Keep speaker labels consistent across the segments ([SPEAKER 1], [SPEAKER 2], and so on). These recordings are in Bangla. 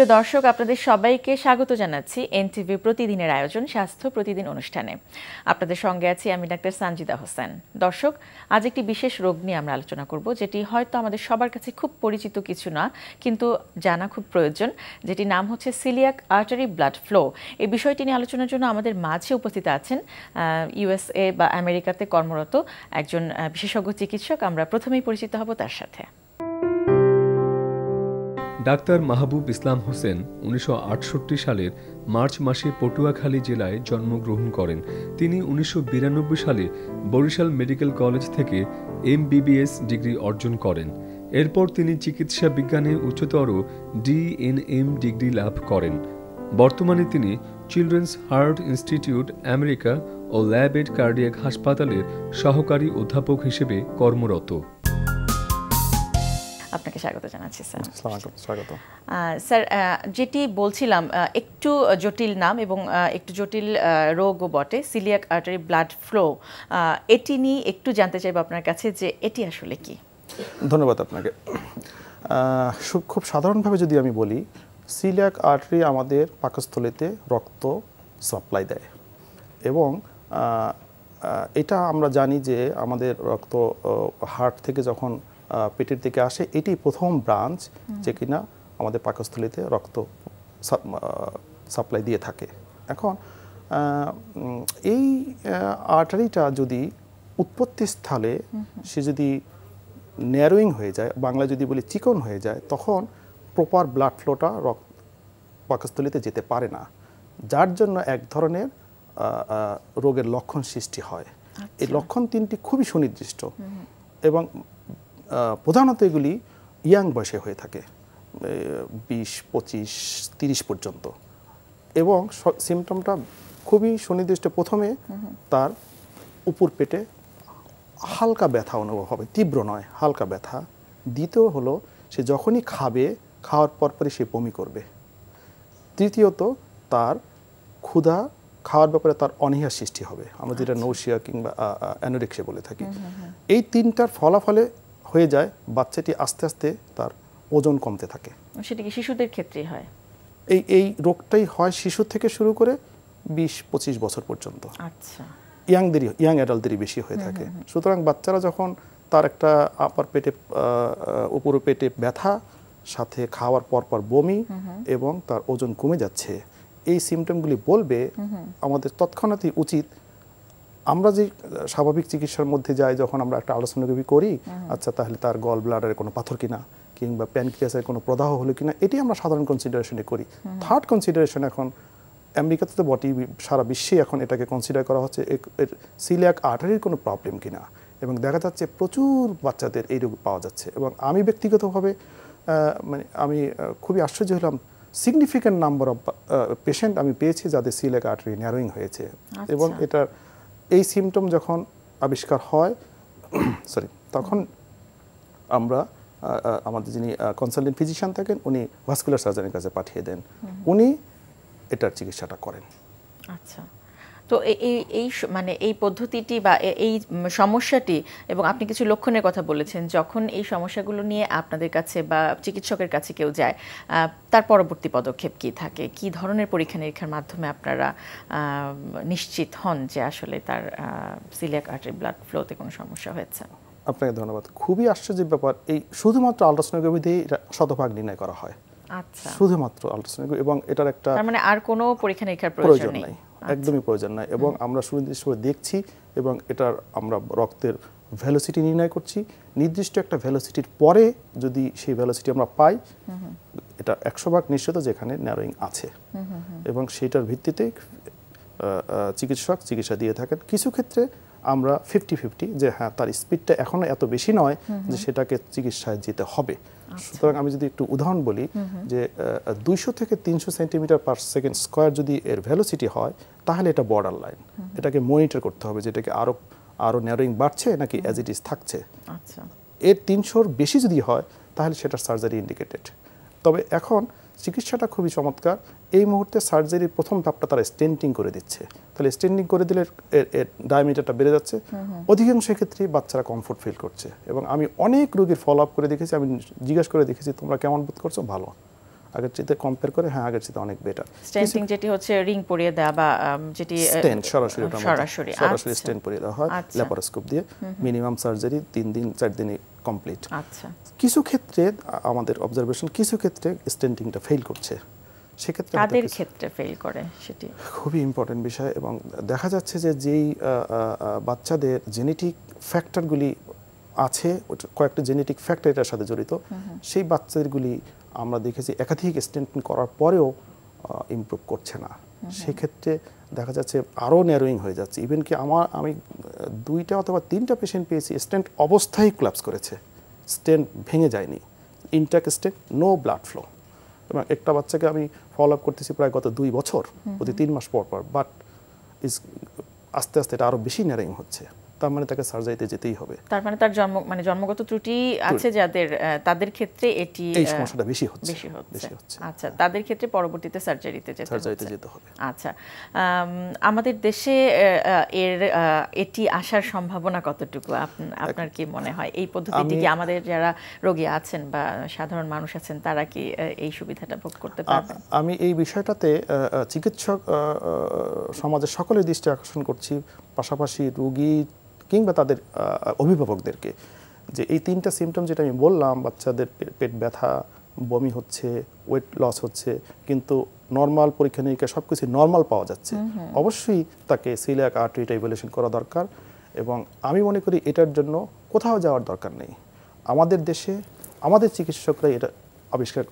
[SPEAKER 1] প্রিয় দর্শক আপনাদের সবাইকে স্বাগত জানাচ্ছি এনটিভি প্রতিদিনের আয়োজন স্বাস্থ্য প্রতিদিন অনুষ্ঠানে আপনাদের সঙ্গে আছি আমি ডাক্তার সানজিদা হোসেন দর্শক আজ একটি বিশেষ রোগ নিয়ে আমরা আলোচনা করব যেটি হয়তো আমাদের সবার কাছে খুব পরিচিত কিছু না কিন্তু জানা খুব প্রয়োজন যেটি নাম হচ্ছে সিলিয়াক আর্টারি ব্লাড ফ্লো এই বিষয়টি নিয়ে আলোচনার জন্য আমাদের মাঝে উপস্থিত আছেন ইউএসএ বা আমেরিকাতে কর্মরত একজন বিশেষজ্ঞ চিকিৎসক আমরা প্রথমেই পরিচিত হব তার সাথে
[SPEAKER 2] ডাক্তার মাহবুব ইসলাম হোসেন উনিশশো সালের মার্চ মাসে পটুয়াখালী জেলায় জন্মগ্রহণ করেন তিনি উনিশশো সালে বরিশাল মেডিকেল কলেজ থেকে এমবিবিএস ডিগ্রি অর্জন করেন এরপর তিনি চিকিৎসা বিজ্ঞানে উচ্চতর ডিএনএম ডিগ্রি লাভ করেন বর্তমানে তিনি চিলড্রেন্স হার্ট ইনস্টিটিউট আমেরিকা ও ল্যাব এড কার্ডিয়াক হাসপাতালের সহকারী অধ্যাপক হিসেবে কর্মরত
[SPEAKER 1] আপনাকে স্বাগত জানাচ্ছি স্যার স্বাগত স্যার যেটি বলছিলাম একটু জটিল নাম এবং একটু জটিল রোগও বটে সিলিয়াক আর্টারি ব্লাড ফ্লো এটি নিয়ে একটু জানতে চাইব আপনার কাছে যে এটি আসলে কি
[SPEAKER 2] ধন্যবাদ আপনাকে খুব সাধারণভাবে যদি আমি বলি সিলিয়াক আর্টারি আমাদের পাকস্থলিতে রক্ত সাপ্লাই দেয় এবং এটা আমরা জানি যে আমাদের রক্ত হার্ট থেকে যখন পেটের দিকে আসে এটি প্রথম ব্রাঞ্চ যে কিনা আমাদের পাকস্থলীতে রক্ত সাপ্লাই দিয়ে থাকে এখন এই আর্টারিটা যদি উৎপত্তি স্থলে সে যদি ন্যারোয়িং হয়ে যায় বাংলা যদি বলি চিকন হয়ে যায় তখন প্রপার ব্লাড ফ্লোটা রক্ত পাকস্থলীতে যেতে পারে না যার জন্য এক ধরনের রোগের লক্ষণ সৃষ্টি হয় এই আচ্ছা। লক্ষণ তিনটি খুবই সুনির্দিষ্ট এবং প্রধানত এগুলি ইয়াং বয়সে হয়ে থাকে বিশ পঁচিশ তিরিশ পর্যন্ত এবং সিমটমটা খুবই সুনির্দিষ্ট প্রথমে তার উপর পেটে হালকা ব্যথা অনুভব হবে তীব্র নয় হালকা ব্যথা দ্বিতীয় হলো সে যখনই খাবে খাওয়ার পরপরই সে বমি করবে তৃতীয়ত তার ক্ষুধা খাওয়ার ব্যাপারে তার অনীহার সৃষ্টি হবে আমরা যেটা নৌশিয়া আচ্ছা। কিংবা অ্যানোরিক্সে বলে থাকি এই তিনটার ফলাফলে হয়ে যায় বাচ্চাটি আস্তে আস্তে তার ওজন কমতে থাকে
[SPEAKER 1] সেটা কি শিশুদের ক্ষেত্রেই হয়
[SPEAKER 2] এই এই রোগটাই হয় শিশু থেকে শুরু করে বিশ পঁচিশ বছর পর্যন্ত আচ্ছা ইয়াংদেরই ইয়াং অ্যাডাল্টদেরই বেশি হয়ে থাকে সুতরাং বাচ্চারা যখন তার একটা আপার পেটে উপর পেটে ব্যথা সাথে খাওয়ার পরপর বমি এবং তার ওজন কমে যাচ্ছে এই সিমটমগুলি বলবে আমাদের তৎক্ষণাৎই উচিত আমরা যে স্বাভাবিক চিকিৎসার মধ্যে যাই যখন আমরা একটা আলোচনাগুলি করি আচ্ছা তাহলে তার গল ব্লাডারের কোনো পাথর কিনা কিংবা প্যানক্রিয়াসের কোনো প্রদাহ হলো কিনা এটি আমরা সাধারণ কনসিডারেশনে করি থার্ড কনসিডারেশন এখন আমেরিকাতে তো বটি সারা বিশ্বে এখন এটাকে কনসিডার করা হচ্ছে সিলিয়াক আর্টারির কোনো প্রবলেম কিনা এবং দেখা যাচ্ছে প্রচুর বাচ্চাদের এই রোগ পাওয়া যাচ্ছে এবং আমি ব্যক্তিগতভাবে মানে আমি খুবই আশ্চর্য হলাম সিগনিফিক্যান্ট নাম্বার অফ পেশেন্ট আমি পেয়েছি যাদের সিলেক আর্টারি ন্যারোয়িং হয়েছে আচ্ছা। এবং এটার এই সিমটম যখন আবিষ্কার হয় সরি তখন আমরা আমাদের যিনি কনসালটেন্ট ফিজিশিয়ান থাকেন উনি ভাস্কুলার সার্জনের কাছে পাঠিয়ে দেন উনি এটার চিকিৎসাটা করেন আচ্ছা
[SPEAKER 1] তো এই এই মানে এই পদ্ধতিটি বা এই সমস্যাটি এবং আপনি কিছু লক্ষণের কথা বলেছেন যখন এই সমস্যাগুলো নিয়ে আপনাদের কাছে বা চিকিৎসকের কাছে কেউ যায় তার পরবর্তী পদক্ষেপ কি থাকে কি ধরনের পরীক্ষা নিরীক্ষার মাধ্যমে আপনারা নিশ্চিত হন যে আসলে তার
[SPEAKER 2] সিলিয়াক আর্টারি ব্লাড ফ্লোতে কোনো সমস্যা হয়েছে আপনাকে ধন্যবাদ খুবই আশ্চর্যের ব্যাপার এই শুধুমাত্র আল্ট্রাসোনোগ্রাফি দিয়ে শতভাগ নির্ণয় করা হয় আচ্ছা শুধুমাত্র আল্ট্রাসোনোগ্রাফি এবং এটার একটা
[SPEAKER 1] মানে আর কোনো পরীক্ষা নিরীক্ষার প্রয়োজন নেই
[SPEAKER 2] আচ্ছা। একদমই প্রয়োজন নাই এবং আমরা সুনির্দিষ্ট দেখছি এবং এটার আমরা রক্তের ভ্যালোসিটি নির্ণয় করছি নির্দিষ্ট একটা ভ্যালোসিটির পরে যদি সেই ভ্যালোসিটি আমরা পাই এটা একশো ভাগ নিশ্চিত যেখানে ন্যারোয়িং আছে এবং সেটার ভিত্তিতে চিকিৎসক চিকিৎসা দিয়ে থাকেন কিছু ক্ষেত্রে আমরা ফিফটি ফিফটি যে হ্যাঁ তার স্পিডটা এখনও এত বেশি নয় যে সেটাকে চিকিৎসায় যেতে হবে আচ্ছা। সুতরাং আমি যদি একটু উদাহরণ বলি যে দুইশো থেকে তিনশো সেন্টিমিটার পার সেকেন্ড স্কোয়ার যদি এর ভ্যালোসিটি হয় তাহলে এটা বর্ডার লাইন এটাকে মনিটর করতে হবে যেটাকে আরও আরও ন্যারোয়িং বাড়ছে নাকি অ্যাজ ইট ইজ থাকছে আচ্ছা। এর তিনশোর বেশি যদি হয় তাহলে সেটা সার্জারি ইন্ডিকেটেড তবে এখন চিকিৎসাটা খুবই চমৎকার এই মুহূর্তে সার্জারির প্রথম ধাপটা তারা স্টেন্টিং করে দিচ্ছে তাহলে স্টেন্ডিং করে দিলে ডায়ামিটারটা বেড়ে যাচ্ছে অধিকাংশ ক্ষেত্রে বাচ্চারা কমফোর্ট ফিল করছে এবং আমি অনেক রোগীর ফলো আপ করে দেখেছি আমি জিজ্ঞেস করে দেখেছি তোমরা কেমন বোধ করছো ভালো আগের চেয়ে কম্পেয়ার করে হ্যাঁ আগের চেয়ে অনেক বেটার
[SPEAKER 1] স্টেন্টিং যেটি হচ্ছে রিং পরিয়ে বা যেটি স্টেন্ট সরাসরি সরাসরি সরাসরি আচ্ছা। স্টেন্ট
[SPEAKER 2] পরিয়ে দেওয়া হয় ল্যাপারোস্কোপ আচ্ছা। দিয়ে মিনিমাম সার্জারি তিন দিন চার দিনে কমপ্লিট আচ্ছা কিছু ক্ষেত্রে আমাদের অবজারভেশন কিছু ক্ষেত্রে স্টেন্টিংটা ফেল করছে সেক্ষেত্রে তাদের ক্ষেত্রে ফেল করে সেটি খুবই ইম্পর্টেন্ট বিষয় এবং দেখা যাচ্ছে যে যেই বাচ্চাদের জেনেটিক ফ্যাক্টরগুলি আছে কয়েকটা জেনেটিক ফ্যাক্টর এটার সাথে জড়িত সেই বাচ্চাদেরগুলি আমরা দেখেছি একাধিক স্টেন্টিং করার পরেও ইম্প্রুভ করছে না সেক্ষেত্রে দেখা যাচ্ছে আরও ন্যারোয়িং হয়ে যাচ্ছে ইভেন কি আমার আমি দুইটা অথবা তিনটা পেশেন্ট পেয়েছি স্টেন্ট অবস্থায় ক্লাপস করেছে স্টেন্ট ভেঙে যায়নি intact stent no blood flow এবং একটা বাচ্চাকে আমি ফলো আপ করতেছি প্রায় গত দুই বছর প্রতি তিন মাস পর পর বাট ইস আস্তে আস্তে এটা আরও বেশি ন্যারোয়িং হচ্ছে তার মানে তাকে সার্জারিতে যেতেই হবে
[SPEAKER 1] তার মানে তার জন্ম মানে জন্মগত ত্রুটি আছে যাদের তাদের ক্ষেত্রে এটি এই সমস্যাটা বেশি হচ্ছে বেশি হচ্ছে আচ্ছা তাদের ক্ষেত্রে পরবর্তীতে সার্জারিতে যেতে সার্জারিতে যেতে হবে আচ্ছা আমাদের দেশে এর এটি আসার সম্ভাবনা কতটুকু আপনার কি মনে হয় এই পদ্ধতিটি কি আমাদের যারা রোগী আছেন বা সাধারণ মানুষ আছেন তারা কি এই সুবিধাটা ভোগ করতে পারবেন
[SPEAKER 2] আমি এই বিষয়টাতে চিকিৎসক সমাজের সকলের দৃষ্টি আকর্ষণ করছি পাশাপাশি রোগী কিংবা তাদের অভিভাবকদেরকে যে এই তিনটা সিমটম যেটা আমি বললাম বাচ্চাদের পেট ব্যথা বমি হচ্ছে ওয়েট লস হচ্ছে কিন্তু নর্মাল পরীক্ষা নিরীক্ষা সব কিছু নর্মাল পাওয়া যাচ্ছে অবশ্যই তাকে সিলিয়াক আর্টারিটা ইভ্যালুয়েশন করা দরকার এবং আমি মনে করি এটার জন্য কোথাও যাওয়ার দরকার নেই আমাদের দেশে আমাদের চিকিৎসকরা এটা আবিষ্কার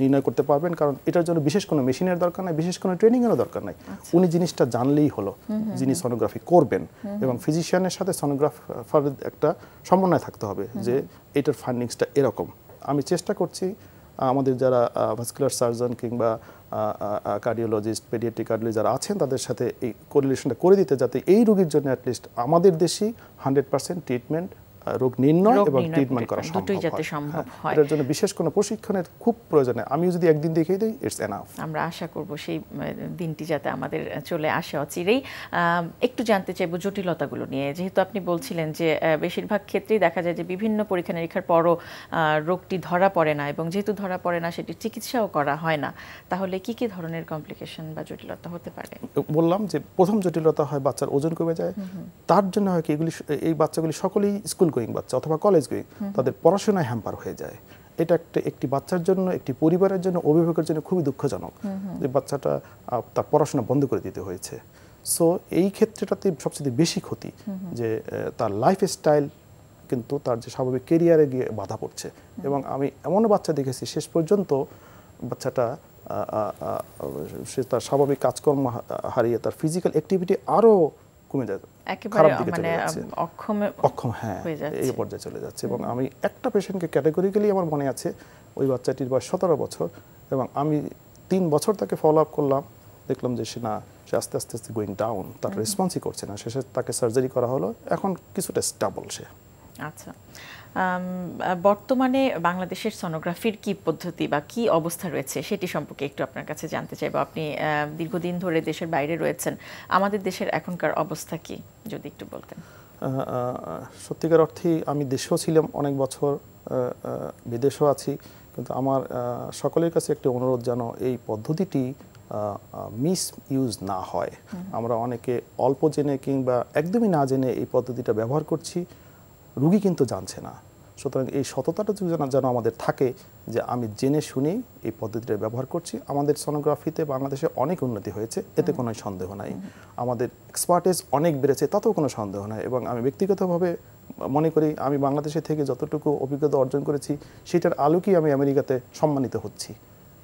[SPEAKER 2] নির্ণয় করতে পারবেন কারণ এটার জন্য বিশেষ কোনো মেশিনের দরকার নাই বিশেষ কোনো ট্রেনিংয়েরও দরকার নাই আচ্ছা। উনি জিনিসটা জানলেই হলো যিনি সনোগ্রাফি করবেন এবং ফিজিশিয়ানের সাথে সনোগ্রাফার একটা সমন্বয় থাকতে হবে যে এটার ফান্ডিংসটা এরকম আমি চেষ্টা করছি আমাদের যারা ভাস্কুলার সার্জন কিংবা কার্ডিওলজিস্ট পেডিয়াট্রিক কার্ডিওলজি যারা আছেন তাদের সাথে এই কোরিলেশনটা করে দিতে যাতে এই রোগীর জন্য অ্যাটলিস্ট আমাদের দেশেই হান্ড্রেড পার্সেন্ট ট্রিটমেন্ট রোগ নির্ণয় এবং ট্রিটমেন্ট করা সম্ভব হ্যাঁ, হয় এটার জন্য বিশেষ কোনো প্রশিক্ষণের খুব প্রয়োজনে আমি যদি একদিন দেখিয়ে দিই ইটস এনাফ
[SPEAKER 1] আমরা আশা করব সেই দিনটি যাতে আমাদের চলে আসে অচিরেই একটু জানতে চাইবো জটিলতাগুলো নিয়ে যেহেতু আপনি বলছিলেন যে বেশিরভাগ ক্ষেত্রেই দেখা যায় যে বিভিন্ন পরীক্ষা নিরীক্ষার পরও রোগটি ধরা পড়ে না এবং যেহেতু ধরা পড়ে না সেটি চিকিৎসাও করা হয় না তাহলে কি কি ধরনের কমপ্লিকেশন বা জটিলতা হতে পারে
[SPEAKER 2] বললাম যে প্রথম জটিলতা হয় বাচ্চার ওজন কমে যায় তার জন্য হয় কি এগুলি এই বাচ্চাগুলি সকলেই স্কুল গোয়িং বাচ্চা অথবা কলেজ গোয়িং তাদের পড়াশোনায় হ্যাম্পার হয়ে যায় এটা একটা একটি বাচ্চার জন্য একটি পরিবারের জন্য অভিভাবকের জন্য খুবই দুঃখজনক যে বাচ্চাটা তার পড়াশোনা বন্ধ করে দিতে হয়েছে সো এই ক্ষেত্রটাতে সবচেয়ে বেশি ক্ষতি যে তার লাইফ স্টাইল কিন্তু তার যে স্বাভাবিক কেরিয়ারে গিয়ে বাধা পড়ছে এবং আমি এমনও বাচ্চা দেখেছি শেষ পর্যন্ত বাচ্চাটা সে তার স্বাভাবিক কাজকর্ম হারিয়ে তার ফিজিক্যাল অ্যাক্টিভিটি আরও কমে যায় মানে অক্ষম হ্যাঁ এই পর্যায়ে চলে যাচ্ছে এবং আমি একটা পেশেন্টকে ক্যাটাগরিক্যালি আমার মনে আছে ওই বাচ্চাটির বয়স সতেরো বছর এবং আমি তিন বছর তাকে ফলো আপ করলাম দেখলাম যে সে না সে আস্তে আস্তে আস্তে গোয়িং ডাউন তার রেসপন্সই করছে না শেষে তাকে সার্জারি করা হলো এখন কিছুটা স্টাবল সে
[SPEAKER 1] আচ্ছা বর্তমানে বাংলাদেশের সনোগ্রাফির কি পদ্ধতি বা কি অবস্থা রয়েছে সেটি সম্পর্কে একটু আপনার কাছে জানতে চাইব আপনি দীর্ঘদিন ধরে দেশের বাইরে রয়েছেন আমাদের দেশের এখনকার অবস্থা কি যদি একটু বলতেন
[SPEAKER 2] সত্যিকার অর্থে আমি দেশেও ছিলাম অনেক বছর বিদেশেও আছি কিন্তু আমার সকলের কাছে একটি অনুরোধ যেন এই পদ্ধতিটি মিস ইউজ না হয় আমরা অনেকে অল্প জেনে কিংবা একদমই না জেনে এই পদ্ধতিটা ব্যবহার করছি রুগী কিন্তু জানছে না সুতরাং এই সততাটা যদি যেন আমাদের থাকে যে আমি জেনে শুনি এই পদ্ধতিটা ব্যবহার করছি আমাদের সোনোগ্রাফিতে বাংলাদেশে অনেক উন্নতি হয়েছে এতে কোনো সন্দেহ নাই আমাদের এক্সপার্টেজ অনেক বেড়েছে তাতেও কোনো সন্দেহ নাই এবং আমি ব্যক্তিগতভাবে মনে করি আমি বাংলাদেশে থেকে যতটুকু অভিজ্ঞতা অর্জন করেছি সেটার আলোকেই আমি আমেরিকাতে সম্মানিত হচ্ছি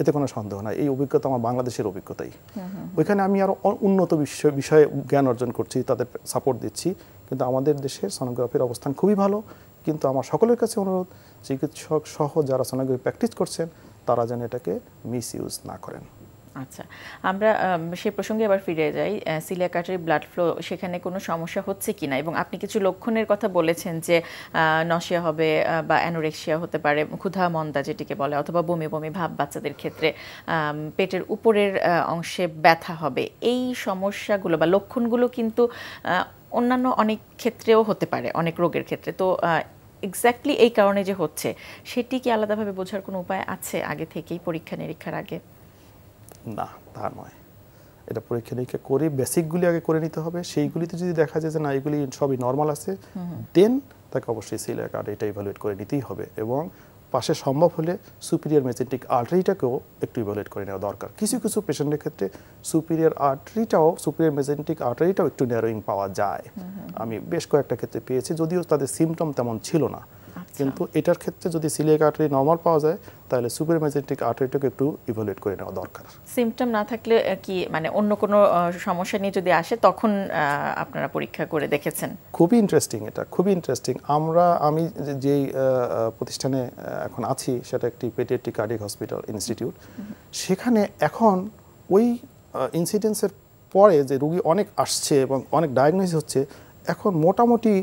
[SPEAKER 2] এতে কোনো সন্দেহ নাই এই অভিজ্ঞতা আমার বাংলাদেশের অভিজ্ঞতাই ওইখানে আমি আরও উন্নত বিষয়ে বিষয়ে জ্ঞান অর্জন করছি তাদের সাপোর্ট দিচ্ছি কিন্তু আমাদের দেশে সোনোগ্রাফির অবস্থান খুবই ভালো কিন্তু আমার সকলের কাছে অনুরোধ চিকিৎসক সহ যারা সোনোগ্রাফি প্র্যাকটিস করছেন তারা যেন এটাকে মিস ইউজ না করেন
[SPEAKER 1] আচ্ছা আমরা সে প্রসঙ্গে আবার ফিরে যাই সিলিয়াকাটারি ব্লাড ফ্লো সেখানে কোনো সমস্যা হচ্ছে কি না এবং আপনি কিছু লক্ষণের কথা বলেছেন যে নশিয়া হবে বা অ্যানোরেক্সিয়া হতে পারে ক্ষুধা মন্দা যেটিকে বলে অথবা বমি বমি ভাব বাচ্চাদের ক্ষেত্রে পেটের উপরের অংশে ব্যথা হবে এই সমস্যাগুলো বা লক্ষণগুলো কিন্তু অন্যান্য অনেক ক্ষেত্রেও হতে পারে অনেক রোগের ক্ষেত্রে তো এক্স্যাক্টলি এই কারণে যে হচ্ছে সেটি কি আলাদাভাবে বোঝার কোনো উপায় আছে আগে থেকেই পরীক্ষা নিরীক্ষার আগে
[SPEAKER 2] না তা নয় এটা পরীক্ষা নিরীক্ষা করে বেসিকগুলি আগে করে নিতে হবে সেইগুলিতে যদি দেখা যায় যে না এগুলি সবই নর্মাল আছে দেন তাকে অবশ্যই সিলিয়া কার্ড এটা ইভ্যালুয়েট করে নিতেই হবে এবং পাশে সম্ভব হলে সুপিরিয়ার মেজেন্টিক আর্টারিটাকেও একটু ইভ্যালুয়েট করে নেওয়া দরকার কিছু কিছু পেশেন্টের ক্ষেত্রে সুপিরিয়ার আর্টারিটাও সুপিরিয়ার মেজেন্টিক আর্টারিটাও একটু ন্যারোয়িং পাওয়া যায় আমি বেশ কয়েকটা ক্ষেত্রে পেয়েছি যদিও তাদের সিমটম তেমন ছিল না আচ্ছা। কিন্তু এটার ক্ষেত্রে যদি সিলিয়াক আর্টারি নর্মাল পাওয়া যায় তাহলে সুপার ম্যাজেন্টিক আর্টারিটাকে একটু ইভালুয়েট করে নেওয়া দরকার
[SPEAKER 1] সিমটম না থাকলে কি মানে অন্য কোনো সমস্যা নিয়ে যদি আসে তখন আপনারা পরীক্ষা করে দেখেছেন
[SPEAKER 2] খুবই ইন্টারেস্টিং এটা খুবই ইন্টারেস্টিং আমরা আমি যেই প্রতিষ্ঠানে এখন আছি সেটা একটি পেডিয়াট্রিক কার্ডিক হসপিটাল ইনস্টিটিউট সেখানে এখন ওই ইনসিডেন্সের পরে যে রুগী অনেক আসছে এবং অনেক ডায়াগনোসিস হচ্ছে এখন মোটামুটি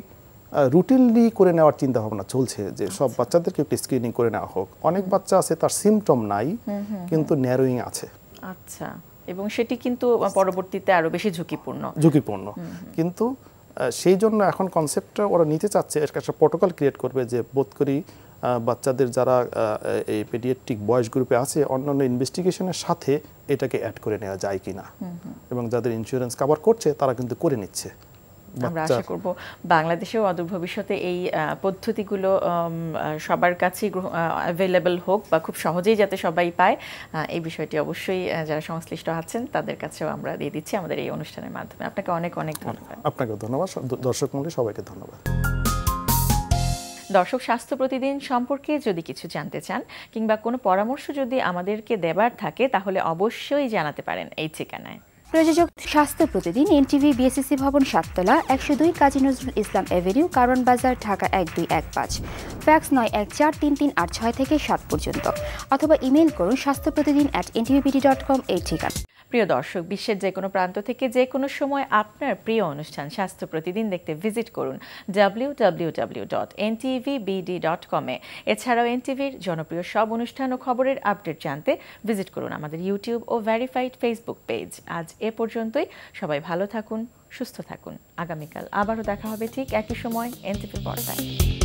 [SPEAKER 2] রুটিনলি করে নেওয়ার চিন্তা ভাবনা চলছে যে সব আচ্ছা। বাচ্চাদেরকে একটু স্ক্রিনিং করে নেওয়া হোক অনেক বাচ্চা আছে তার সিমটম নাই কিন্তু ন্যারোয়িং আছে
[SPEAKER 1] আচ্ছা এবং সেটি কিন্তু পরবর্তীতে আরো বেশি ঝুঁকিপূর্ণ
[SPEAKER 2] ঝুঁকিপূর্ণ কিন্তু সেই জন্য এখন কনসেপ্টটা ওরা নিতে চাচ্ছে একটা প্রোটোকল ক্রিয়েট করবে যে বোধ করি বাচ্চাদের যারা এই পেডিয়াট্রিক বয়স গ্রুপে আছে অন্যান্য ইনভেস্টিগেশনের সাথে এটাকে অ্যাড করে নেওয়া যায় কি না এবং যাদের ইন্স্যুরেন্স কাভার করছে তারা কিন্তু করে নিচ্ছে আমরা আশা করব
[SPEAKER 1] বাংলাদেশেও অদূর ভবিষ্যতে এই পদ্ধতিগুলো সবার কাছে অ্যাভেলেবল হোক বা খুব সহজেই যাতে সবাই পায় এই বিষয়টি অবশ্যই যারা সংশ্লিষ্ট আছেন তাদের কাছেও আমরা দিয়ে দিচ্ছি আমাদের এই অনুষ্ঠানের মাধ্যমে আপনাকে অনেক অনেক ধন্যবাদ
[SPEAKER 2] আপনাকে ধন্যবাদ দর্শক মূল্যে সবাইকে ধন্যবাদ
[SPEAKER 1] দর্শক স্বাস্থ্য প্রতিদিন সম্পর্কে যদি কিছু জানতে চান কিংবা কোনো পরামর্শ যদি আমাদেরকে দেবার থাকে তাহলে অবশ্যই জানাতে পারেন এই ঠিকানায় প্রযোজক স্বাস্থ্য প্রতিদিন এনটিভি বিএসসি ভবন সাততলা একশো দুই কাজী নজরুল ইসলাম এভিনিউ কারণ বাজার ঢাকা এক দুই এক পাঁচ ফ্যাক্স নয় এক চার তিন তিন আট ছয় থেকে সাত পর্যন্ত অথবা ইমেল করুন স্বাস্থ্য প্রতিদিন অ্যাট এনটিভিপিডি ডট কম এই ঠিকানা প্রিয় দর্শক বিশ্বের যে কোনো প্রান্ত থেকে যে কোনো সময় আপনার প্রিয় অনুষ্ঠান স্বাস্থ্য প্রতিদিন দেখতে ভিজিট করুন ডাব্লিউ এ ডট ডট কমে এছাড়াও এনটিভির জনপ্রিয় সব অনুষ্ঠান ও খবরের আপডেট জানতে ভিজিট করুন আমাদের ইউটিউব ও ভ্যারিফাইড ফেসবুক পেজ আজ এ পর্যন্তই সবাই ভালো থাকুন সুস্থ থাকুন আগামীকাল আবারও দেখা হবে ঠিক একই সময় এনটিভি পর্দায়